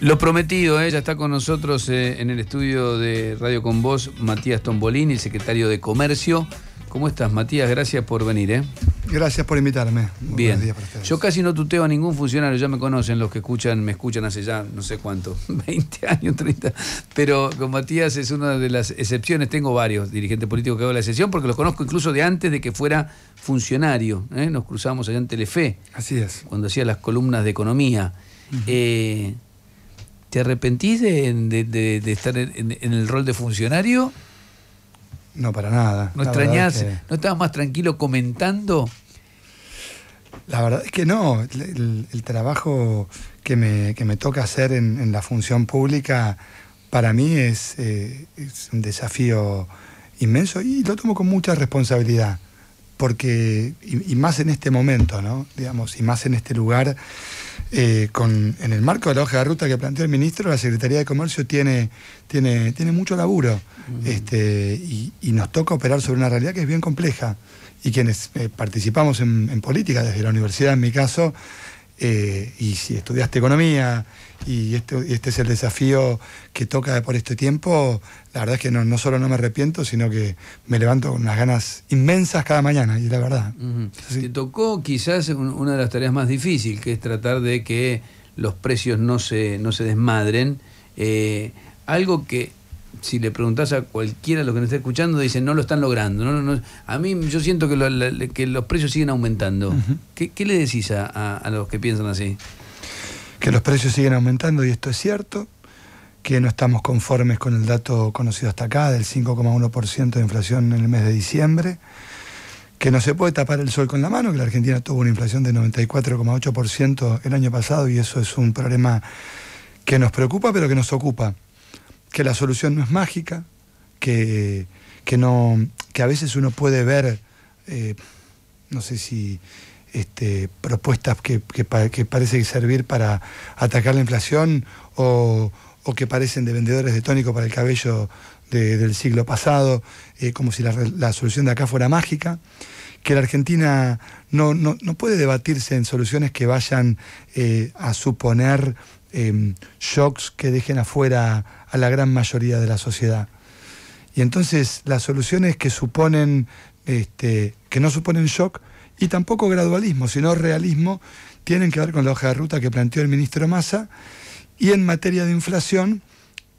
Lo prometido, ¿eh? ya está con nosotros eh, en el estudio de Radio Con Voz Matías Tombolini, el secretario de Comercio. ¿Cómo estás, Matías? Gracias por venir. ¿eh? Gracias por invitarme. Muy Bien. Días para Yo casi no tuteo a ningún funcionario, ya me conocen los que escuchan, me escuchan hace ya no sé cuánto, 20 años, 30. Pero con Matías es una de las excepciones. Tengo varios dirigentes políticos que hago la excepción porque los conozco incluso de antes de que fuera funcionario. Eh. Nos cruzamos allá en Telefe. Así es. Cuando hacía las columnas de economía. ¿Te arrepentís de, estar en, el rol de funcionario? No, para nada. ¿No extrañas ¿No estabas más tranquilo comentando? La verdad es que no. El, trabajo que me, toca hacer en, la función pública para mí eh, es, un desafío inmenso y lo tomo con mucha responsabilidad porque y, y, más en este momento, ¿no? Digamos, y más en este lugar eh, en el marco de la hoja de ruta que planteó el ministro, la Secretaría de Comercio tiene, tiene, mucho laburo este, y, nos toca operar sobre una realidad que es bien compleja. Y quienes eh, participamos en política, desde la universidad en mi caso, eh, y si estudiaste economía, este, y este, es el desafío que toca por este tiempo, la verdad es que no, solo no me arrepiento, sino que me levanto con unas ganas inmensas cada mañana, y la verdad. Te tocó quizás una de las tareas más difíciles, que es tratar de que los precios no se, no se desmadren, eh, algo que si le preguntás a cualquiera de los que nos está escuchando, dicen no lo están logrando. No, a mí yo siento que, los precios siguen aumentando. ¿Qué, le decís a, los que piensan así? Que los precios siguen aumentando y esto es cierto, que no estamos conformes con el dato conocido hasta acá del 5,1% de inflación en el mes de diciembre, que no se puede tapar el sol con la mano, que la Argentina tuvo una inflación de 94,8% el año pasado y eso es un problema que nos preocupa pero que nos ocupa que la solución no es mágica, que, no, que a veces uno puede ver, eh, no sé si este, propuestas que, que, parece servir para atacar la inflación o, que parecen de vendedores de tónico para el cabello del siglo pasado, eh, como si la, la, solución de acá fuera mágica, que la Argentina no, puede debatirse en soluciones que vayan eh, a suponer Em, shocks que dejen afuera a la gran mayoría de la sociedad. Y entonces las soluciones que suponen, este, que no suponen shock y tampoco gradualismo, sino realismo, tienen que ver con la hoja de ruta que planteó el ministro Massa y en materia de inflación,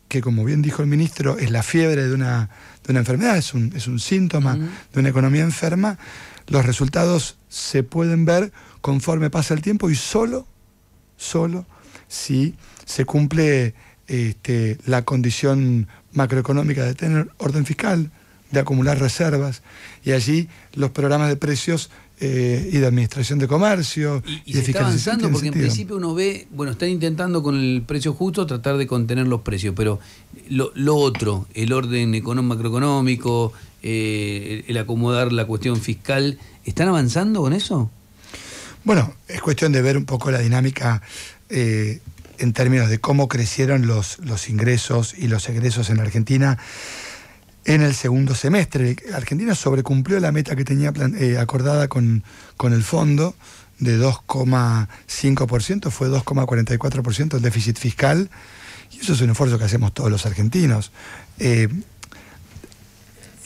que como bien dijo el ministro, es la fiebre de una, enfermedad, es un, síntoma de una economía enferma, los resultados se pueden ver conforme pasa el tiempo y solo, solo si se cumple este, la condición macroeconómica de tener orden fiscal, de acumular reservas, y allí los programas de precios eh, y de administración de comercio. Y, se está avanzando porque en principio uno ve, bueno, están intentando con el precio justo tratar de contener los precios, pero lo, otro, el orden macroeconómico, eh, el acomodar la cuestión fiscal, ¿están avanzando con eso? Bueno, es cuestión de ver un poco la dinámica eh, en términos de cómo crecieron los, los ingresos y los egresos en Argentina en el segundo semestre. Argentina sobrecumplió la meta que tenía eh, acordada con, el fondo de 2,5%, fue 2,44% el déficit fiscal, y eso es un esfuerzo que hacemos todos los argentinos. Eh,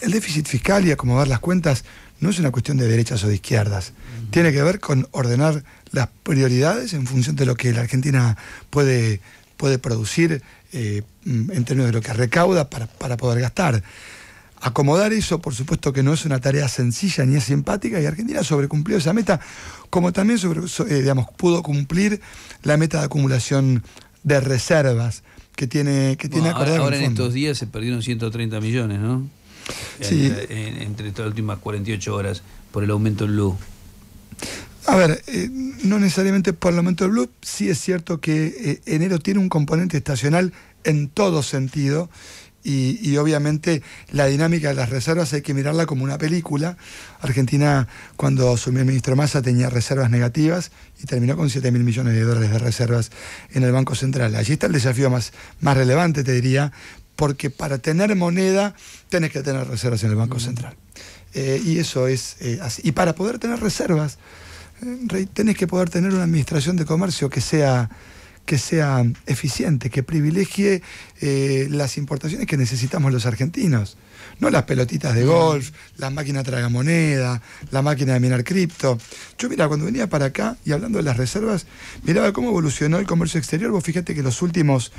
el déficit fiscal y acomodar las cuentas no es una cuestión de derechas o de izquierdas, tiene que ver con ordenar las prioridades en función de lo que la Argentina puede, puede producir eh, en términos de lo que recauda para, poder gastar. Acomodar eso, por supuesto que no es una tarea sencilla ni es simpática, y Argentina sobrecumplió esa meta, como también eh, digamos, pudo cumplir la meta de acumulación de reservas que tiene, que tiene acordado. Ahora, en estos días se perdieron 130 millones, ¿no? Sí. entre estas últimas 48 horas por el aumento en luz. A ver, eh, no necesariamente el Parlamento del Blue, sí es cierto que eh, enero tiene un componente estacional en todo sentido. Y, obviamente la dinámica de las reservas hay que mirarla como una película. Argentina, cuando asumió el ministro Massa, tenía reservas negativas y terminó con 7 mil millones de dólares de reservas en el Banco Central. Allí está el desafío más, más relevante, te diría, porque para tener moneda tenés que tener reservas en el Banco Central. Eh, y eso es así. Y para poder tener reservas tenés que poder tener una administración de comercio que sea que sea eficiente, que privilegie eh, las importaciones que necesitamos los argentinos. No las pelotitas de golf, la máquina tragamoneda, la máquina de minar cripto. Yo, mira, cuando venía para acá y hablando de las reservas, miraba cómo evolucionó el comercio exterior. Vos fíjate que los últimos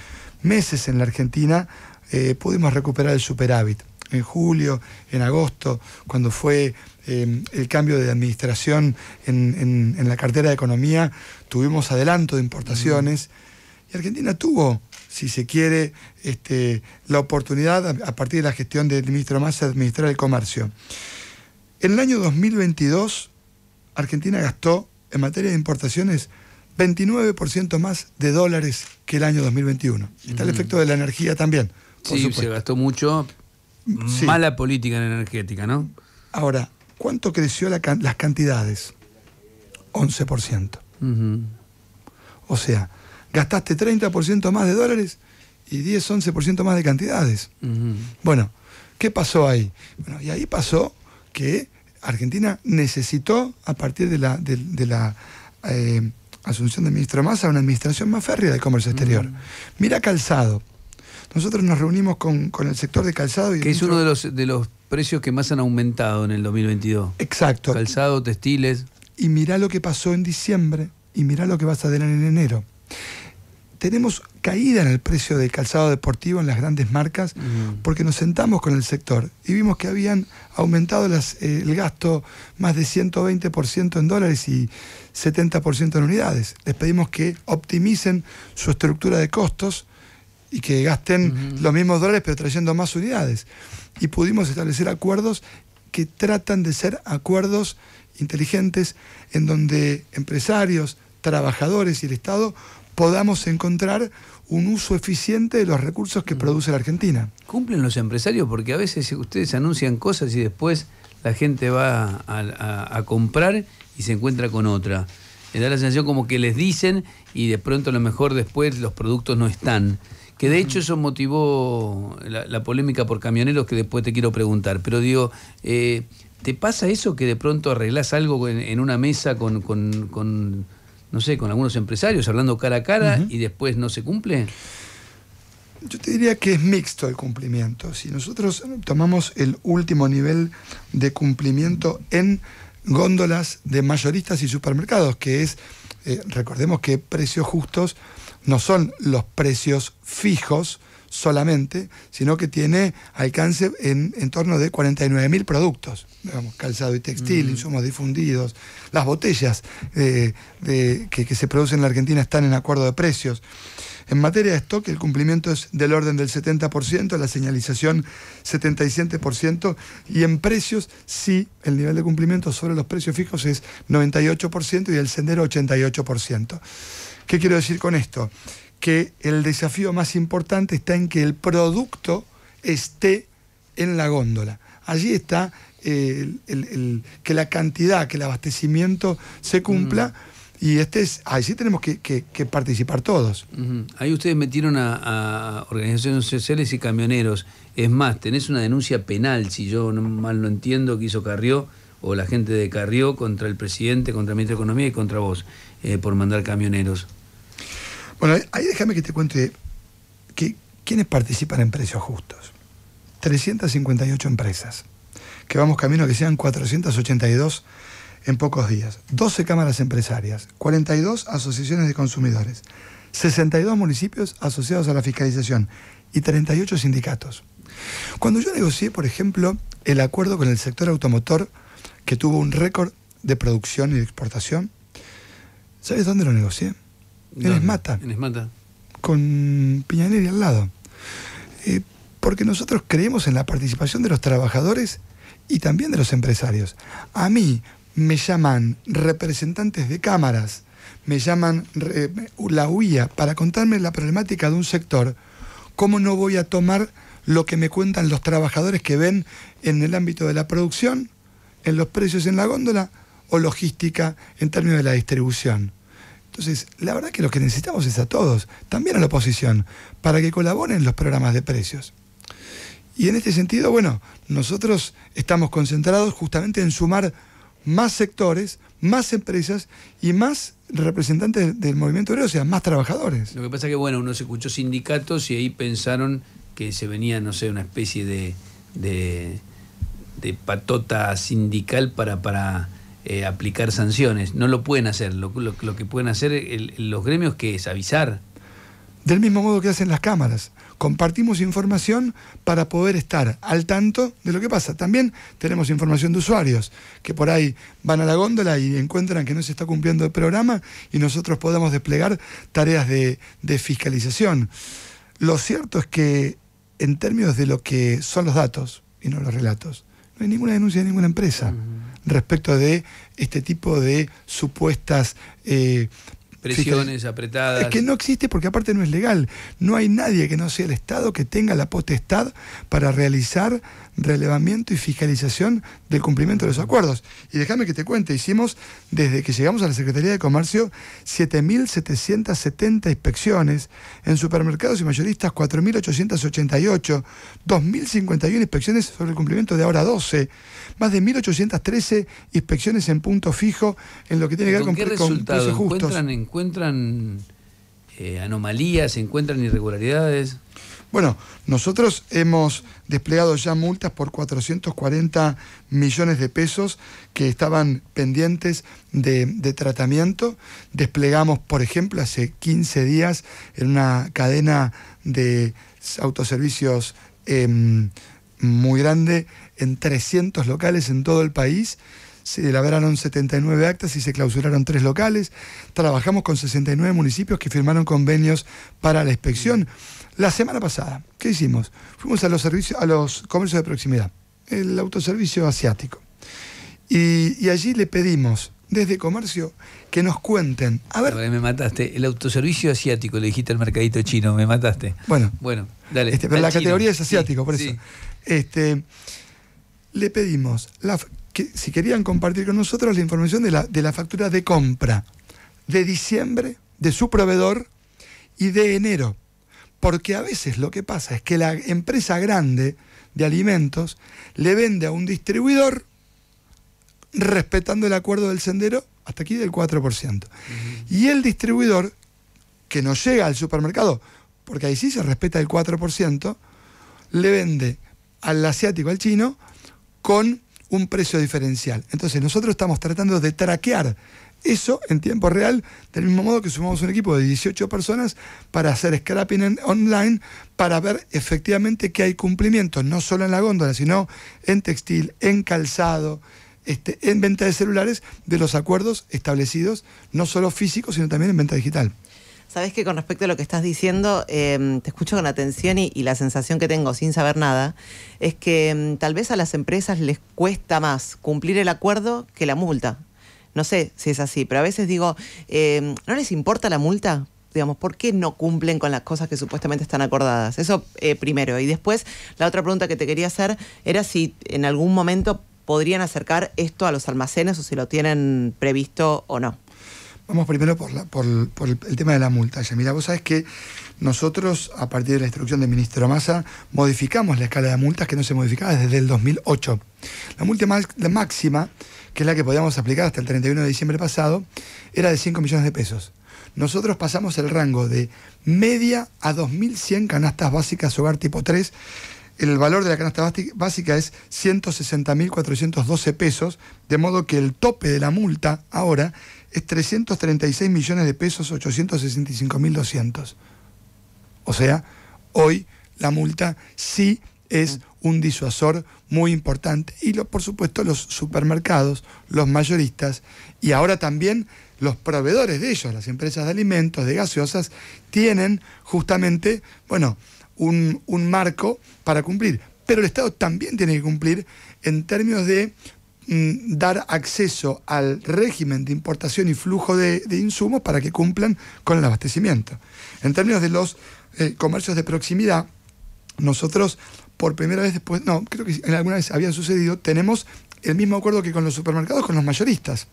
meses en la Argentina eh, pudimos recuperar el superávit en julio, en agosto, cuando fue eh, el cambio de administración en, la cartera de economía, tuvimos adelanto de importaciones mm. y Argentina tuvo, si se quiere, este, la oportunidad a, partir de la gestión del ministro Massa de administrar el comercio. En el año 2022, Argentina gastó en materia de importaciones 29% más de dólares que el año 2021. Está el mm. efecto de la energía también. sí, se gastó mucho, mala política energética, ¿no? Ahora, ¿cuánto creció las cantidades? 11%. O sea, gastaste 30% más de dólares y 10, 11% más de cantidades. Bueno, ¿qué pasó ahí? Bueno, y ahí pasó que Argentina necesitó, a partir de la, de, la eh, asunción del ministro Massa, una administración más férrea de comercio exterior. Mira calzado. Nosotros nos reunimos con, el sector de calzado. Y que es uno de los, de los precios que más han aumentado en el 2022. Exacto. Calzado, textiles. Y mirá lo que pasó en diciembre y mirá lo que vas a tener en enero. Tenemos caída en el precio del calzado deportivo en las grandes marcas porque nos sentamos con el sector y vimos que habían aumentado eh, el gasto más de 120% en dólares y 70% en unidades. Les pedimos que optimicen su estructura de costos y que gasten los mismos dólares pero trayendo más unidades. Y pudimos establecer acuerdos que tratan de ser acuerdos inteligentes en donde empresarios, trabajadores y el Estado podamos encontrar un uso eficiente de los recursos que mm. produce la Argentina. Cumplen los empresarios porque a veces ustedes anuncian cosas y después la gente va a, comprar y se encuentra con otra. Me da la sensación como que les dicen y de pronto a lo mejor después los productos no están que de hecho eso motivó la, polémica por camioneros que después te quiero preguntar, pero digo, eh, ¿te pasa eso que de pronto arreglás algo en, una mesa con, no sé, con algunos empresarios, hablando cara a cara y después no se cumple? Yo te diría que es mixto el cumplimiento. Si nosotros tomamos el último nivel de cumplimiento en góndolas de mayoristas y supermercados, que es, eh, recordemos que precios justos no son los precios fijos solamente, sino que tiene alcance en, torno de 49.000 productos, digamos, calzado y textil, mm. insumos difundidos, las botellas eh, de, que, que se producen en la Argentina están en acuerdo de precios. En materia de stock, el cumplimiento es del orden del 70%, la señalización 77%, y en precios, sí, el nivel de cumplimiento sobre los precios fijos es 98% y el sendero 88%. ¿Qué quiero decir con esto? Que el desafío más importante está en que el producto esté en la góndola. Allí está eh, que la cantidad, que el abastecimiento se cumpla. Mm. Y este ahí sí tenemos que, participar todos. Ahí ustedes metieron a, organizaciones sociales y camioneros. Es más, tenés una denuncia penal, si yo mal no entiendo, que hizo Carrió o la gente de Carrió contra el presidente, contra el ministro de Economía y contra vos. Eh, por mandar camioneros. Bueno, ahí déjame que te cuente que, quiénes participan en precios justos. 358 empresas, que vamos camino a que sean 482 en pocos días. 12 cámaras empresarias, 42 asociaciones de consumidores, 62 municipios asociados a la fiscalización y 38 sindicatos. Cuando yo negocié, por ejemplo, el acuerdo con el sector automotor, que tuvo un récord de producción y de exportación, ¿Sabes dónde lo negocié? En Esmata. En Esmata. Con Piñaneri al lado. Eh, porque nosotros creemos en la participación de los trabajadores y también de los empresarios. A mí me llaman representantes de cámaras, me llaman eh, la UIA para contarme la problemática de un sector. ¿Cómo no voy a tomar lo que me cuentan los trabajadores que ven en el ámbito de la producción, en los precios en la góndola? o logística en términos de la distribución. Entonces, la verdad que lo que necesitamos es a todos, también a la oposición, para que colaboren en los programas de precios. Y en este sentido, bueno, nosotros estamos concentrados justamente en sumar más sectores, más empresas y más representantes del movimiento obrero, o sea, más trabajadores. Lo que pasa es que, bueno, uno se escuchó sindicatos y ahí pensaron que se venía, no sé, una especie de, de, de patota sindical para, para eh, aplicar sanciones. No lo pueden hacer. Lo, que pueden hacer los gremios que es avisar. Del mismo modo que hacen las cámaras. Compartimos información para poder estar al tanto de lo que pasa. También tenemos información de usuarios que por ahí van a la góndola y encuentran que no se está cumpliendo el programa y nosotros podemos desplegar tareas de, fiscalización. Lo cierto es que en términos de lo que son los datos y no los relatos, no hay ninguna denuncia de ninguna empresa respecto de este tipo de supuestas eh, presiones apretadas. Es que no existe porque aparte no es legal. No hay nadie que no sea el Estado que tenga la potestad para realizar relevamiento y fiscalización del cumplimiento de los acuerdos. Y déjame que te cuente, hicimos desde que llegamos a la Secretaría de Comercio 7.770 inspecciones, en supermercados y mayoristas 4.888, 2.051 inspecciones sobre el cumplimiento de ahora 12, más de 1.813 inspecciones en punto fijo en lo que tiene que ver con, con justos. En encuentran eh, anomalías, se encuentran irregularidades? Bueno, nosotros hemos desplegado ya multas por 440 millones de pesos que estaban pendientes de, tratamiento. Desplegamos, por ejemplo, hace 15 días en una cadena de autoservicios em, muy grande en 300 locales en todo el país se elaboraron 79 actas y se clausuraron tres locales. Trabajamos con 69 municipios que firmaron convenios para la inspección. La semana pasada, ¿qué hicimos? Fuimos a los servicios, a los comercios de proximidad, el autoservicio asiático. Y, allí le pedimos desde comercio que nos cuenten. A ver. me mataste. El autoservicio asiático, le dijiste al mercadito chino, me mataste. Bueno, bueno, dale. Este, pero la categoría es asiático, por eso. Este, le pedimos la, si querían compartir con nosotros la información de la, factura de compra de diciembre de su proveedor y de enero. Porque a veces lo que pasa es que la empresa grande de alimentos le vende a un distribuidor respetando el acuerdo del sendero hasta aquí del 4%. Y el distribuidor que no llega al supermercado, porque ahí sí se respeta el 4%, le vende al asiático, al chino, con un precio diferencial. Entonces nosotros estamos tratando de traquear eso en tiempo real, del mismo modo que sumamos un equipo de 18 personas para hacer scrapping online, para ver efectivamente que hay cumplimiento, no solo en la góndola, sino en textil, en calzado, este, en venta de celulares, de los acuerdos establecidos, no solo físicos, sino también en venta digital. Sabes que con respecto a lo que estás diciendo, em, te escucho con atención y, la sensación que tengo sin saber nada es que em, tal vez a las empresas les cuesta más cumplir el acuerdo que la multa. No sé si es así, pero a veces digo, em, ¿no les importa la multa? digamos, ¿por qué no cumplen con las cosas que supuestamente están acordadas? Eso eh, primero. Y después, la otra pregunta que te quería hacer era si en algún momento podrían acercar esto a los almacenes o si lo tienen previsto o no. Vamos primero por, el tema de la multa. Ya, mira, vos sabés que nosotros, a partir de la instrucción del ministro Massa, modificamos la escala de multas que no se modificaba desde el 2008. La multa máxima, que es la que podíamos aplicar hasta el 31 de diciembre pasado, era de 5 millones de pesos. Nosotros pasamos el rango de media a 2.100 canastas básicas hogar tipo 3 el valor de la canasta básica es 160.412 pesos, de modo que el tope de la multa ahora es 336 millones de pesos, 865.200. O sea, hoy la multa sí es mm. un disuasor muy importante. Y por supuesto los supermercados, los mayoristas y ahora también los proveedores de ellos, las empresas de alimentos, de gaseosas, tienen justamente, bueno, un marco para cumplir. Pero el Estado también tiene que cumplir en términos de Mm, dar acceso al régimen de importación y flujo de, insumos para que cumplan con el abastecimiento. En términos de los eh, comercios de proximidad, nosotros por primera vez después, no, creo que en alguna vez había sucedido, tenemos el mismo acuerdo que con los supermercados, con los mayoristas.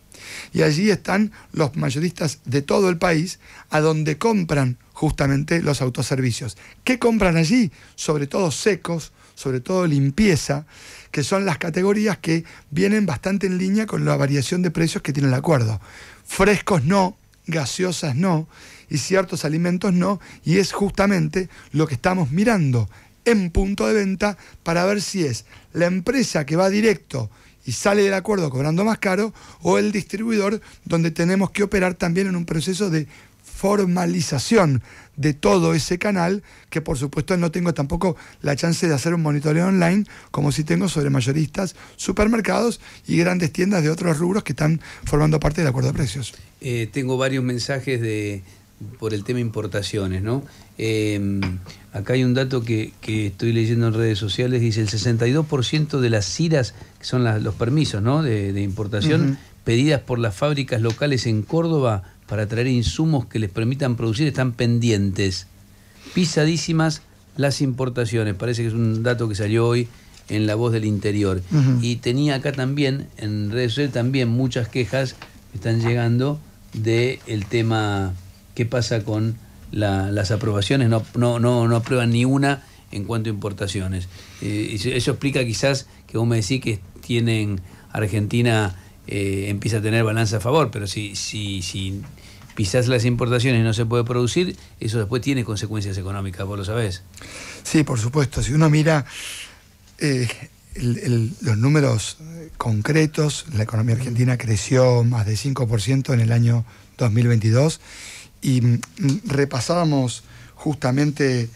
Y allí están los mayoristas de todo el país, a donde compran justamente los autoservicios. ¿Qué compran allí? Sobre todo secos, sobre todo limpieza que son las categorías que vienen bastante en línea con la variación de precios que tiene el acuerdo. Frescos no, gaseosas no, y ciertos alimentos no, y es justamente lo que estamos mirando en punto de venta para ver si es la empresa que va directo y sale del acuerdo cobrando más caro o el distribuidor donde tenemos que operar también en un proceso de formalización de todo ese canal, que por supuesto no tengo tampoco la chance de hacer un monitoreo online como si tengo sobre mayoristas, supermercados y grandes tiendas de otros rubros que están formando parte del acuerdo de precios. Eh, tengo varios mensajes de por el tema importaciones, ¿no? Em, acá hay un dato que, estoy leyendo en redes sociales, dice el 62% de las CIRAS, que son los permisos, De, importación, pedidas por las fábricas locales en Córdoba, para traer insumos que les permitan producir están pendientes. Pisadísimas las importaciones, parece que es un dato que salió hoy en La Voz del Interior. Y tenía acá también, en redes sociales también, muchas quejas que están llegando del el tema qué pasa con las aprobaciones, no, no, no, aprueban ni una en cuanto a importaciones. Eh, eso explica quizás que vos me decís que tienen Argentina eh, empieza a tener balanza a favor, pero si, si, si quizás las importaciones y no se puede producir, eso después tiene consecuencias económicas, vos lo sabés. Sí, por supuesto. Si uno mira eh, los números concretos, la economía argentina creció más de 5% en el año 2022 y mm, repasábamos justamente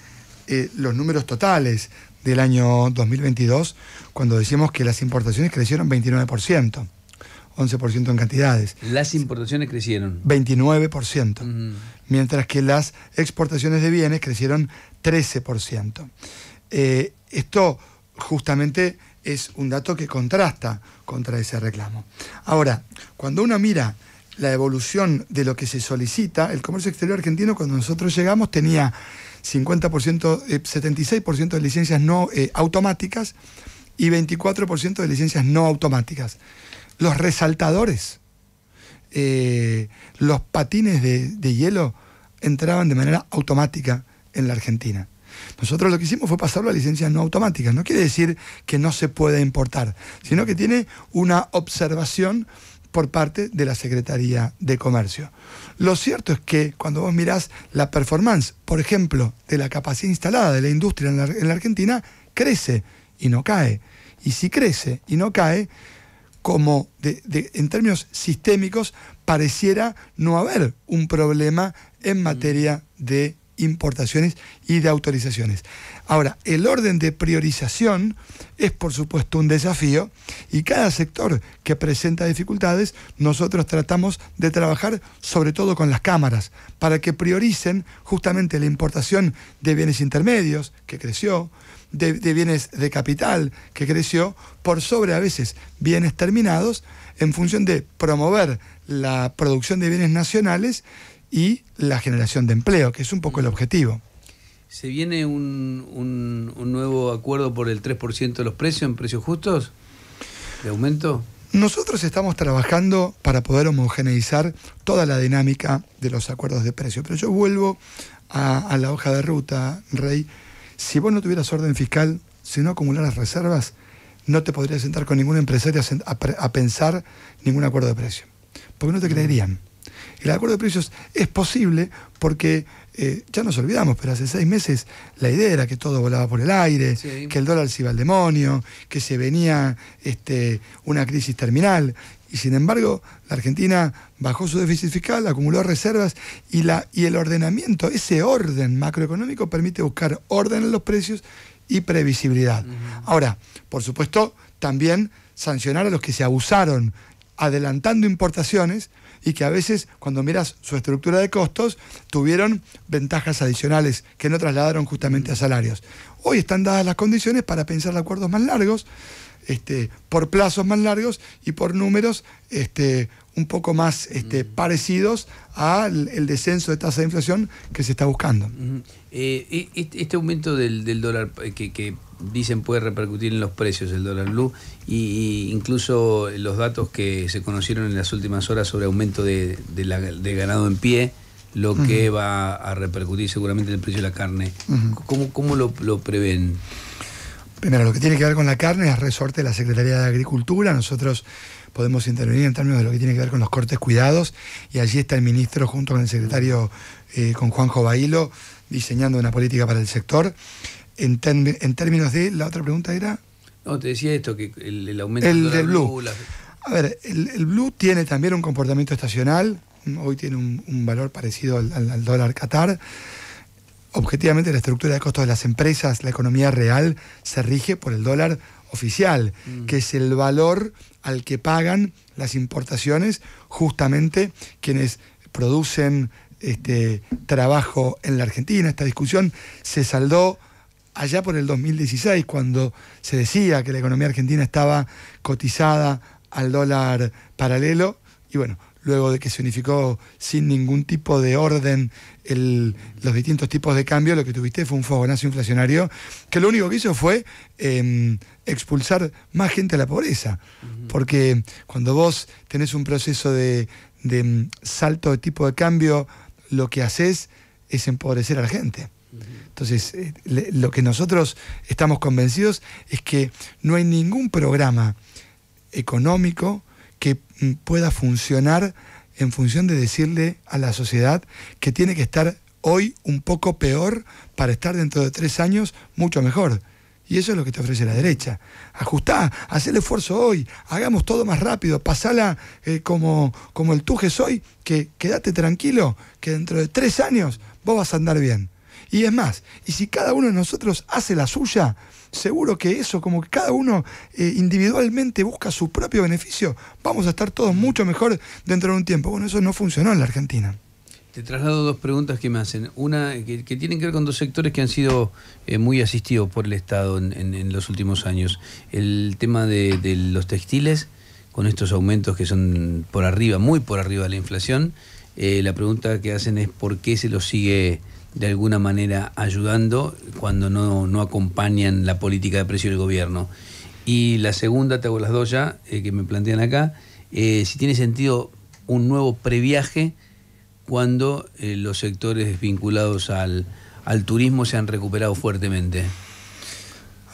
eh, los números totales del año 2022 cuando decíamos que las importaciones crecieron 29%. 11% en cantidades. Las importaciones crecieron. 29%. Mientras que las exportaciones de bienes crecieron 13%. Eh, esto justamente es un dato que contrasta contra ese reclamo. Ahora, cuando uno mira la evolución de lo que se solicita, el comercio exterior argentino cuando nosotros llegamos tenía 50%, 76% eh, eh, de licencias no automáticas y 24% de licencias no automáticas los resaltadores, eh, los patines de, hielo entraban de manera automática en la Argentina. Nosotros lo que hicimos fue pasarlo a licencias no automáticas. No quiere decir que no se pueda importar, sino que tiene una observación por parte de la Secretaría de Comercio. Lo cierto es que cuando vos mirás la performance, por ejemplo, de la capacidad instalada de la industria en la Argentina, crece y no cae. Y si crece y no cae, como en términos sistémicos pareciera no haber un problema en mm. materia de importaciones y de autorizaciones. Ahora, el orden de priorización es por supuesto un desafío y cada sector que presenta dificultades, nosotros tratamos de trabajar sobre todo con las cámaras para que prioricen justamente la importación de bienes intermedios, que creció, de, bienes de capital que creció por sobre a veces bienes terminados en función de promover la producción de bienes nacionales y la generación de empleo, que es un poco el objetivo. ¿Se viene un, nuevo acuerdo por el 3% de los precios en precios justos? ¿De aumento? Nosotros estamos trabajando para poder homogeneizar toda la dinámica de los acuerdos de precio, pero yo vuelvo a, a la hoja de ruta, Rey, si vos no tuvieras orden fiscal, si no acumularas reservas, no te podrías sentar con ningún empresario a, pensar ningún acuerdo de precio. Porque no te mm. creerían. El acuerdo de precios es posible porque eh, ya nos olvidamos, pero hace seis meses la idea era que todo volaba por el aire, que el dólar se iba al demonio, que se venía este, una crisis terminal, y sin embargo la Argentina bajó su déficit fiscal, acumuló reservas y, la, y el ordenamiento, ese orden macroeconómico permite buscar orden en los precios y previsibilidad. Ahora, por supuesto, también sancionar a los que se abusaron adelantando importaciones y que a veces, cuando miras su estructura de costos, tuvieron ventajas adicionales que no trasladaron justamente mm. a salarios. Hoy están dadas las condiciones para pensar acuerdos más largos este, por plazos más largos y por números este, un poco más este, mm. parecidos al el descenso de tasa de inflación que se está buscando. Eh, este aumento del, dólar eh, que, dicen puede repercutir en los precios del dólar blue e incluso los datos que se conocieron en las últimas horas sobre aumento de, ganado en pie, lo que va a repercutir seguramente en el precio de la carne. ¿Cómo, lo prevén? Primero, lo que tiene que ver con la carne es resorte de la Secretaría de Agricultura. Nosotros podemos intervenir en términos de lo que tiene que ver con los cortes cuidados y allí está el ministro junto con el secretario, eh, con Juanjo Bailo, diseñando una política para el sector. En, términos de, la otra pregunta era... No, te decía esto, que el, aumento el, del de blue. A ver, el, blue tiene también un comportamiento estacional, hoy tiene un, valor parecido al dólar Qatar objetivamente la estructura de costos de las empresas, la economía real, se rige por el dólar oficial, mm. que es el valor al que pagan las importaciones justamente quienes producen este trabajo en la Argentina. Esta discusión se saldó allá por el 2016, cuando se decía que la economía argentina estaba cotizada al dólar paralelo, y bueno, luego de que se unificó sin ningún tipo de orden los distintos tipos de cambio, lo que tuviste fue un fogonazo inflacionario que lo único que hizo fue em, expulsar más gente a la pobreza. Porque cuando vos tenés un proceso de, em, salto de tipo de cambio, lo que haces es empobrecer a la gente. Entonces, eh, lo que nosotros estamos convencidos es que no hay ningún programa económico que mm, pueda funcionar en función de decirle a la sociedad que tiene que estar hoy un poco peor para estar dentro de tres años mucho mejor. Y eso es lo que te ofrece la derecha. Ajustá, haz el esfuerzo hoy, hagamos todo más rápido, pasala eh, como, como el tuje soy, que quédate tranquilo, que dentro de tres años vos vas a andar bien. Y es más, y si cada uno de nosotros hace la suya, seguro que eso, como que cada uno eh, individualmente busca su propio beneficio, vamos a estar todos mucho mejor dentro de un tiempo. Bueno, eso no funcionó en la Argentina. Te traslado dos preguntas que me hacen. Una que, tiene tienen que ver con dos sectores que han sido eh, muy asistidos por el Estado en, los últimos años. El tema de, los textiles, con estos aumentos que son por arriba, muy por arriba de la inflación. Eh, la pregunta que hacen es por qué se los sigue de alguna manera ayudando cuando no, no acompañan la política de precio del gobierno. Y la segunda, te hago las dos ya, eh, que me plantean acá, eh, si tiene sentido un nuevo previaje cuando eh, los sectores vinculados al turismo se han recuperado fuertemente.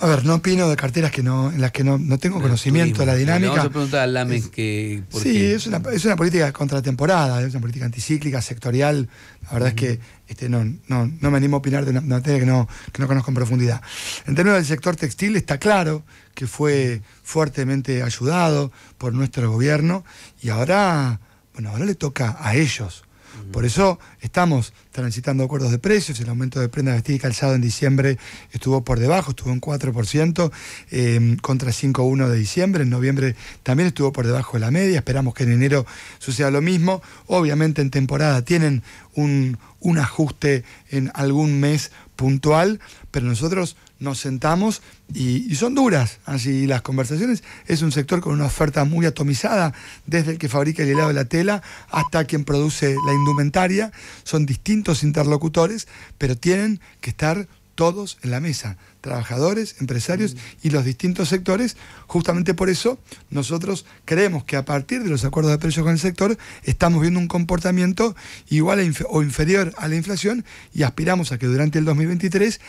A ver, no opino de carteras que no, en las que no, tengo conocimiento de la dinámica. No, al que. sí, Es, una, política contratemporada, es una política anticíclica, sectorial. La verdad es que este, no, no, me animo a opinar de una materia que no, que no conozco en profundidad. En términos del sector textil, está claro que fue fuertemente ayudado por nuestro gobierno y ahora, bueno, ahora le toca a ellos por eso estamos transitando acuerdos de precios, el aumento de prenda vestir y calzado en diciembre estuvo por debajo, estuvo en 4%, em, contra 5,1% de diciembre, en noviembre también estuvo por debajo de la media, esperamos que en enero suceda lo mismo, obviamente en temporada tienen un ajuste en algún mes puntual, pero nosotros nos sentamos y, son duras así las conversaciones. Es un sector con una oferta muy atomizada, desde el que fabrica el helado de la tela hasta quien produce la indumentaria. Son distintos interlocutores, pero tienen que estar todos en la mesa, trabajadores, empresarios mm. y los distintos sectores. Justamente por eso nosotros creemos que a partir de los acuerdos de precios con el sector estamos viendo un comportamiento igual o inferior a la inflación y aspiramos a que durante el 2023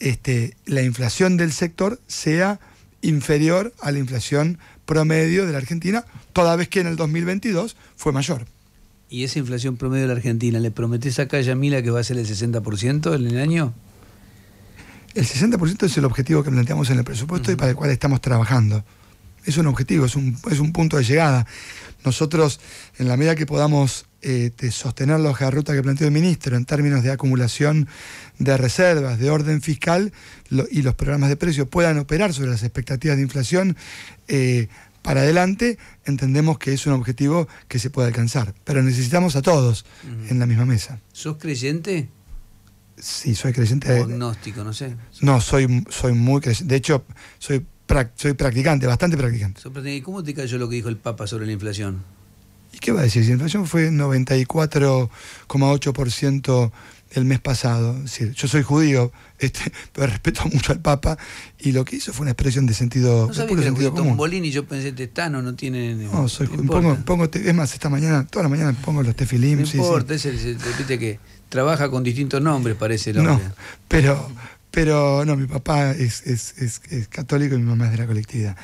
este, la inflación del sector sea inferior a la inflación promedio de la Argentina, toda vez que en el 2022 fue mayor. ¿Y esa inflación promedio de la Argentina, le prometés acá a Yamila que va a ser el 60% en el año? El 60% es el objetivo que planteamos en el presupuesto y para el cual estamos trabajando. Es un objetivo, es un, es un punto de llegada. Nosotros, en la medida que podamos eh, sostener la hoja de ruta que planteó el ministro en términos de acumulación de reservas, de orden fiscal y los programas de precios puedan operar sobre las expectativas de inflación eh, para adelante, entendemos que es un objetivo que se puede alcanzar. Pero necesitamos a todos en la misma mesa. ¿Sos creyente? Sí, soy creyente. Ognóstico, no sé. No, soy, soy muy creyente. De hecho, soy soy practicante, bastante practicante. ¿Y cómo te cayó lo que dijo el Papa sobre la inflación? ¿Y qué va a decir? Si la inflación fue 94,8% el mes pasado. Es yo soy judío, este, respeto mucho al Papa, y lo que hizo fue una expresión de sentido, no de puro que sentido común. y yo pensé, testano, no tiene... No, soy judío. es más, esta mañana, toda la mañana pongo los tefilim. No importa, el, que trabaja con distintos nombres, parece. El no, pero pero no, mi papá es, católico y mi mamá es de la colectividad.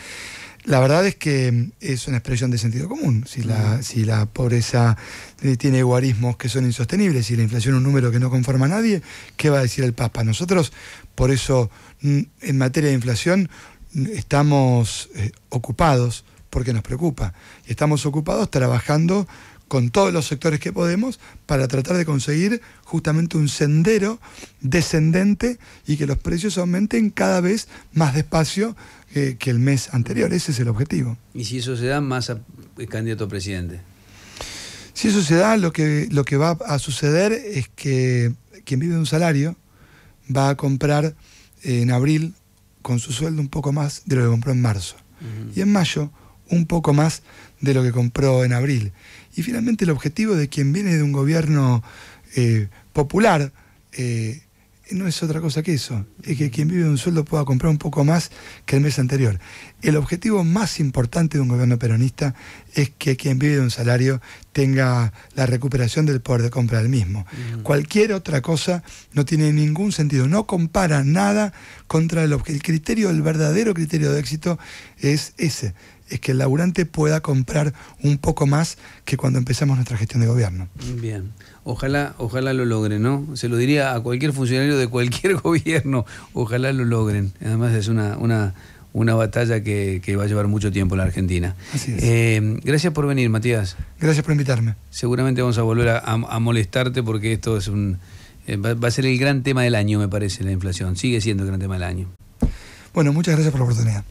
La verdad es que mm, es una expresión de sentido común. Si la, si la pobreza eh, tiene guarismos que son insostenibles, y la inflación es un número que no conforma a nadie, ¿qué va a decir el Papa? Nosotros, por eso, mm, en materia de inflación, mm, estamos eh, ocupados porque nos preocupa. Y estamos ocupados trabajando con todos los sectores que podemos para tratar de conseguir justamente un sendero descendente y que los precios aumenten cada vez más despacio eh, que, el mes anterior. Ese es el objetivo. ¿Y si eso se da, más candidato a presidente? Si eso se da, lo que, lo que va a suceder es que quien vive de un salario va a comprar en abril con su sueldo un poco más de lo que compró en marzo. Y en mayo un poco más de lo que compró en abril. Y finalmente el objetivo de quien viene de un gobierno eh, popular eh, no es otra cosa que eso, es que quien vive de un sueldo pueda comprar un poco más que el mes anterior. El objetivo más importante de un gobierno peronista es que quien vive de un salario tenga la recuperación del poder de compra del mismo. Mm. Cualquier otra cosa no tiene ningún sentido, no compara nada contra el, el criterio, el verdadero criterio de éxito es ese, es que el laburante pueda comprar un poco más que cuando empezamos nuestra gestión de gobierno. Bien, ojalá, ojalá lo logren, ¿no? Se lo diría a cualquier funcionario de cualquier gobierno, ojalá lo logren. Además es una, una, una batalla que, va a llevar mucho tiempo en la Argentina. Eh, gracias por venir, Matías. Gracias por invitarme. Seguramente vamos a volver a, molestarte porque esto es un... Eh, va a ser el gran tema del año, me parece, la inflación. Sigue siendo el gran tema del año. Bueno, muchas gracias por la oportunidad.